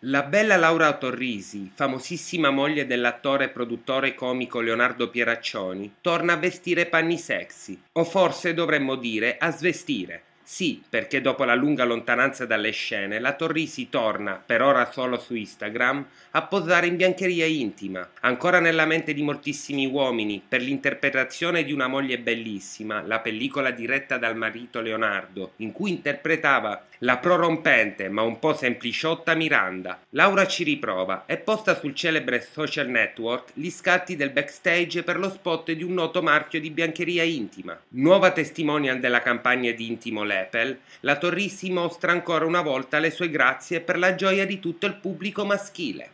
La bella Laura Torrisi, famosissima moglie dell'attore e produttore comico Leonardo Pieraccioni, torna a vestire panni sexy, o forse dovremmo dire a svestire. Sì, perché dopo la lunga lontananza dalle scene, la Torrisi torna, per ora solo su Instagram, a posare in biancheria intima, ancora nella mente di moltissimi uomini, per l'interpretazione di Una moglie bellissima, la pellicola diretta dal marito Leonardo, in cui interpretava la prorompente ma un po' sempliciotta Miranda. Laura ci riprova e posta sul celebre social network gli scatti del backstage per lo spot di un noto marchio di biancheria intima. Nuova testimonial della campagna di Intimo Lei Lepel, la si mostra ancora una volta le sue grazie per la gioia di tutto il pubblico maschile.